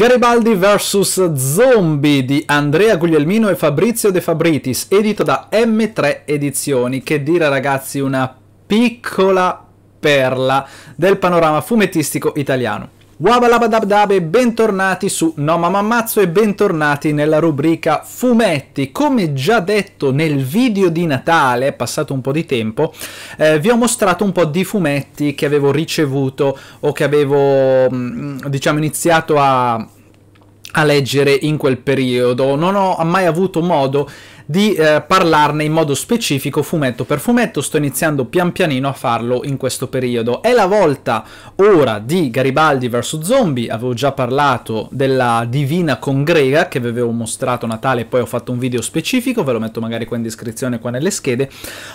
Garibaldi vs Zombie di Andrea Guglielmino e Fabrizio De Fabritis, edito da M3 Edizioni. Che dire ragazzi, una piccola perla del panorama fumettistico italiano. Wabalabadabdabe, bentornati su No Mamma Mazzo e bentornati nella rubrica Fumetti. Come già detto nel video di Natale, è passato un po' di tempo, eh, vi ho mostrato un po' di fumetti che avevo ricevuto o che avevo, mm, diciamo, iniziato a, a leggere in quel periodo. Non ho mai avuto modo di eh, parlarne in modo specifico fumetto per fumetto, sto iniziando pian pianino a farlo in questo periodo. È la volta ora di Garibaldi vs Zombie, avevo già parlato della Divina Congrega che vi avevo mostrato a Natale, poi ho fatto un video specifico, ve lo metto magari qua in descrizione, qua nelle schede.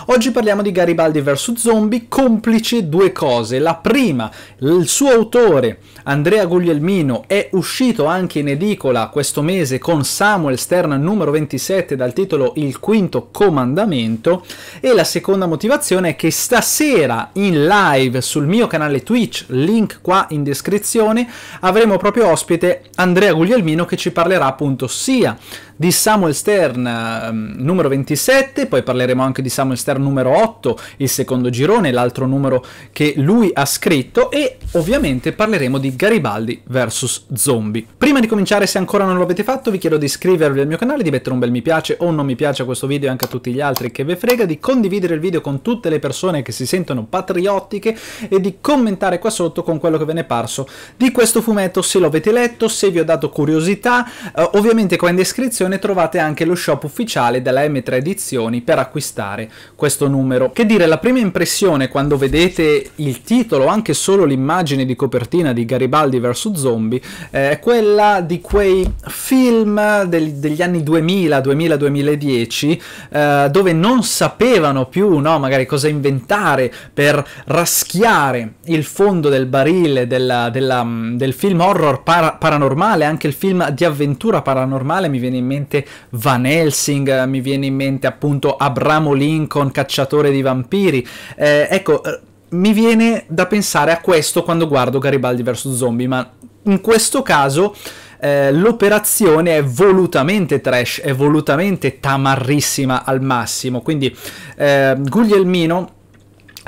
Oggi parliamo di Garibaldi vs Zombie, complice due cose. La prima, il suo autore Andrea Guglielmino è uscito anche in edicola questo mese con Samuel Stern numero 27 dal titolo solo il quinto comandamento e la seconda motivazione è che stasera in live sul mio canale Twitch, link qua in descrizione, avremo proprio ospite Andrea Guglielmino che ci parlerà appunto sia di Samuel Stern ehm, numero 27, poi parleremo anche di Samuel Stern numero 8, il secondo girone, l'altro numero che lui ha scritto e ovviamente parleremo di Garibaldi vs Zombie. Prima di cominciare se ancora non lo avete fatto vi chiedo di iscrivervi al mio canale, di mettere un bel mi piace o non mi piace a questo video e anche a tutti gli altri che ve frega, di condividere il video con tutte le persone che si sentono patriottiche e di commentare qua sotto con quello che ve ne è parso di questo fumetto, se lo avete letto, se vi ho dato curiosità, uh, ovviamente qua in descrizione descrizione trovate anche lo shop ufficiale della M3 Edizioni per acquistare questo numero. Che dire, la prima impressione quando vedete il titolo, anche solo l'immagine di copertina di Garibaldi vs Zombie, eh, è quella di quei film del, degli anni 2000, 2000-2010, eh, dove non sapevano più, no, magari cosa inventare per raschiare il fondo del barile della, della, mm, del film horror para paranormale, anche il film di avventura paranormale mi viene in mente mente Van Helsing, eh, mi viene in mente appunto Abramo Lincoln, cacciatore di vampiri. Eh, ecco, eh, mi viene da pensare a questo quando guardo Garibaldi vs. Zombie, ma in questo caso eh, l'operazione è volutamente trash, è volutamente tamarrissima al massimo. Quindi eh, Guglielmino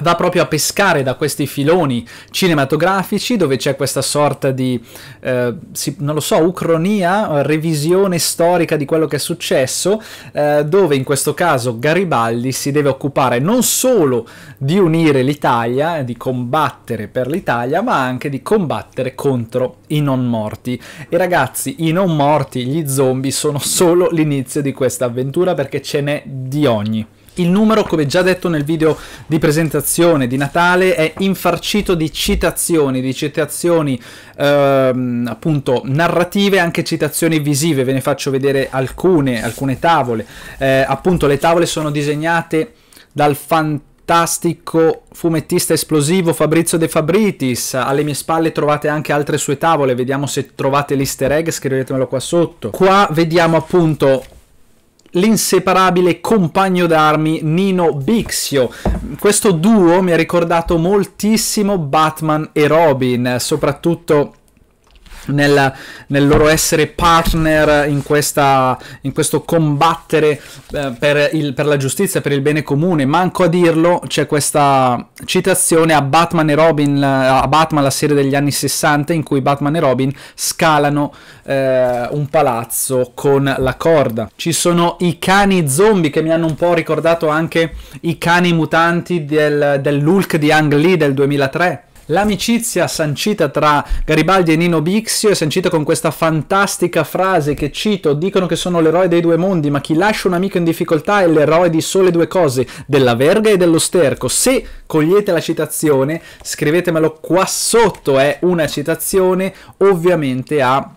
va proprio a pescare da questi filoni cinematografici dove c'è questa sorta di, eh, si, non lo so, ucronia, revisione storica di quello che è successo, eh, dove in questo caso Garibaldi si deve occupare non solo di unire l'Italia, di combattere per l'Italia, ma anche di combattere contro i non morti. E ragazzi, i non morti, gli zombie, sono solo l'inizio di questa avventura perché ce n'è di ogni. Il numero, come già detto nel video di presentazione di Natale, è infarcito di citazioni, di citazioni ehm, appunto narrative, anche citazioni visive. Ve ne faccio vedere alcune, alcune tavole. Eh, appunto, le tavole sono disegnate dal fantastico fantastico fumettista esplosivo Fabrizio De Fabritis. Alle mie spalle trovate anche altre sue tavole, vediamo se trovate l'easter egg, scrivetemelo qua sotto. Qua vediamo appunto l'inseparabile compagno d'armi Nino Bixio. Questo duo mi ha ricordato moltissimo Batman e Robin, soprattutto nel, nel, loro essere partner in, questa, in questo combattere eh, per, il, per, la giustizia, per il bene comune. Manco a dirlo, c'è questa citazione a Batman e Robin, a Batman la serie degli anni 60 in cui Batman e Robin scalano eh, un palazzo con la corda. Ci sono i cani zombie che mi hanno un po' ricordato anche i cani mutanti del, dell'Hulk di Ang Lee del 2003 L'amicizia sancita tra Garibaldi e Nino Bixio è sancita con questa fantastica frase che cito: dicono che sono l'eroe dei due mondi, ma chi lascia un amico in difficoltà è l'eroe di sole due cose, della verga e dello sterco. Se cogliete la citazione, scrivetemelo qua sotto, è una citazione ovviamente a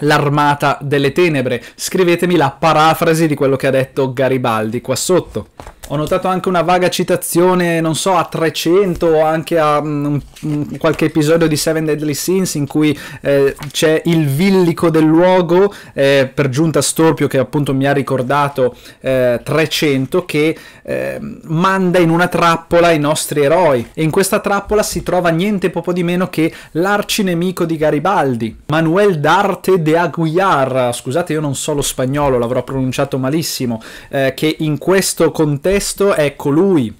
l'armata delle tenebre. Scrivetemi la parafrasi di quello che ha detto Garibaldi qua sotto. Ho notato anche una vaga citazione, non so, a 300 o anche a um, qualche episodio di Seven Deadly Sins in cui eh, c'è il villico del luogo, eh, per giunta Storpio che appunto mi ha ricordato eh, 300, che ehm, manda in una trappola i nostri eroi. E in questa trappola si trova niente poco di meno che l'arcinemico di Garibaldi, Manuel d'Arte de Aguiar, scusate io non so lo spagnolo, l'avrò pronunciato malissimo, eh, che in questo contesto questo, ecco lui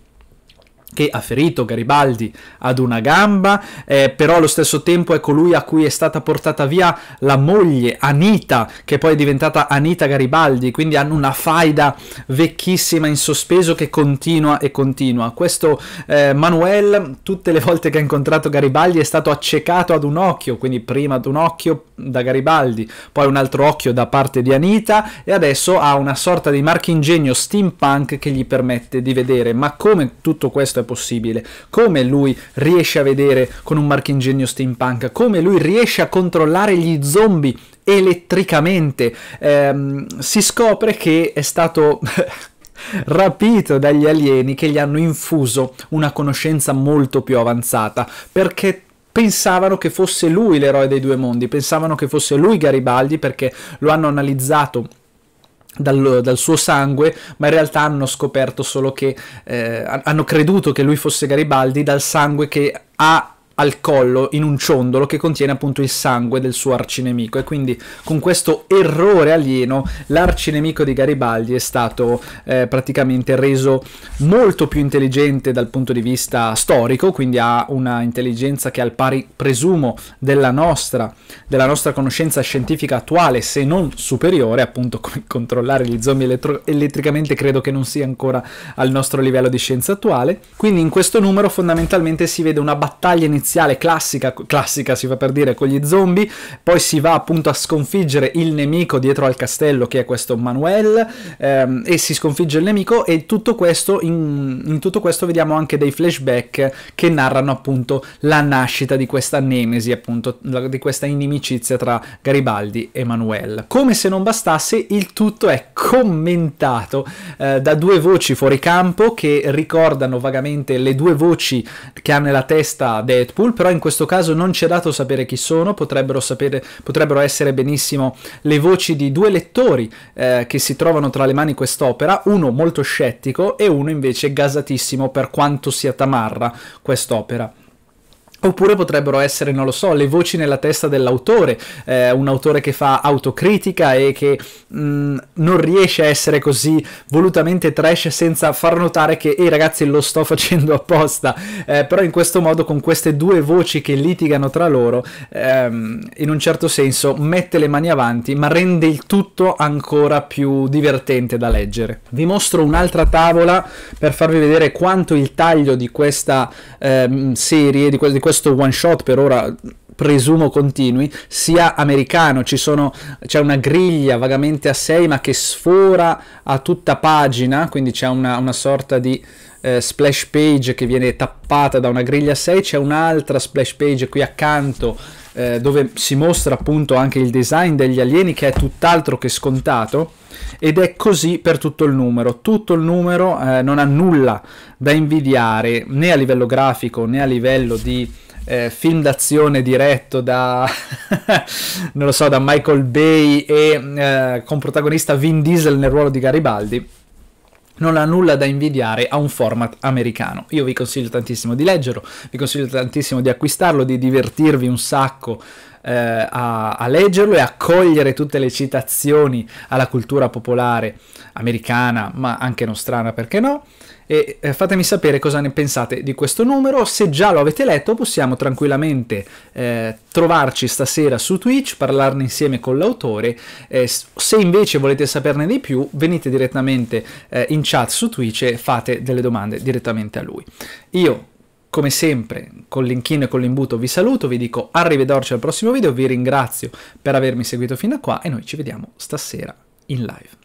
che ha ferito Garibaldi ad una gamba, eh, però allo stesso tempo è colui ecco, a cui è stata portata via la moglie Anita, che poi è diventata Anita Garibaldi, quindi hanno una faida vecchissima in sospeso che continua e continua. Questo eh, Manuel, tutte le volte che ha incontrato Garibaldi, è stato accecato ad un occhio, quindi prima ad un occhio da Garibaldi, poi un altro occhio da parte di Anita e adesso ha una sorta di marchingegno steampunk che gli permette di vedere, ma come tutto questo è è possibile, come lui riesce a vedere con un marchingegno steampunk, come lui riesce a controllare gli zombie elettricamente. Ehm, si scopre che è stato... rapito dagli alieni che gli hanno infuso una conoscenza molto più avanzata perché pensavano che fosse lui l'eroe dei due mondi, pensavano che fosse lui Garibaldi perché lo hanno analizzato dal, dal, suo sangue, ma in realtà hanno scoperto solo che eh, hanno creduto che lui fosse Garibaldi dal sangue che ha al collo in un ciondolo che contiene appunto il sangue del suo arcinemico e quindi con questo errore alieno l'arcinemico di Garibaldi è stato eh, praticamente reso molto più intelligente dal punto di vista storico, quindi ha una intelligenza che è al pari presumo della nostra, della nostra conoscenza scientifica attuale, se non superiore, appunto come controllare gli zombie elettro- elettricamente credo che non sia ancora al nostro livello di scienza attuale. Quindi in questo numero fondamentalmente si vede una battaglia iniziale iniziale classica, classica si fa per dire, con gli zombie, poi si va appunto a sconfiggere il nemico dietro al castello che è questo Manuel ehm, e si sconfigge il nemico e tutto questo, in, in tutto questo vediamo anche dei flashback che narrano appunto la nascita di questa nemesi, appunto la, di questa inimicizia tra Garibaldi e Manuel. Come se non bastasse, il tutto è commentato eh, da due voci fuori campo che ricordano vagamente le due voci che ha nella testa Deadpool Deadpool, però in questo caso non ci è dato sapere chi sono, potrebbero, sapere, potrebbero essere benissimo le voci di due lettori eh, che si trovano tra le mani quest'opera, uno molto scettico e uno invece gasatissimo per quanto sia tamarra quest'opera. Oppure potrebbero essere, non lo so, le voci nella testa dell'autore, eh, un autore che fa autocritica e che mh, mm, non riesce a essere così volutamente trash senza far notare che, ehi ragazzi, lo sto facendo apposta. Eh, però in questo modo, con queste due voci che litigano tra loro, ehm, in un certo senso mette le mani avanti, ma rende il tutto ancora più divertente da leggere. Vi mostro un'altra tavola per farvi vedere quanto il taglio di questa eh, serie, di questa questo one shot per ora presumo continui, sia americano, ci sono, c'è una griglia vagamente a 6 ma che sfora a tutta pagina, quindi c'è una, una sorta di eh, splash page che viene tappata da una griglia a 6, c'è un'altra splash page qui accanto eh, dove si mostra appunto anche il design degli alieni che è tutt'altro che scontato ed è così per tutto il numero. Tutto il numero eh, non ha nulla da invidiare né a livello grafico né a livello di eh, film d'azione diretto da, non lo so, da Michael Bay e eh, con protagonista Vin Diesel nel ruolo di Garibaldi, non ha nulla da invidiare a un format americano. Io vi consiglio tantissimo di leggerlo, vi consiglio tantissimo di acquistarlo, di divertirvi un sacco eh, a, a, leggerlo e a cogliere tutte le citazioni alla cultura popolare americana, ma anche nostrana, perché no? E eh, fatemi sapere cosa ne pensate di questo numero. Se già lo avete letto, possiamo tranquillamente eh, trovarci stasera su Twitch, parlarne insieme con l'autore. Eh, se invece volete saperne di più, venite direttamente eh, in chat su Twitch e fate delle domande direttamente a lui. Io come sempre, con l'inchino e con l'imbuto vi saluto, vi dico arrivederci al prossimo video, vi ringrazio per avermi seguito fino a qua e noi ci vediamo stasera in live.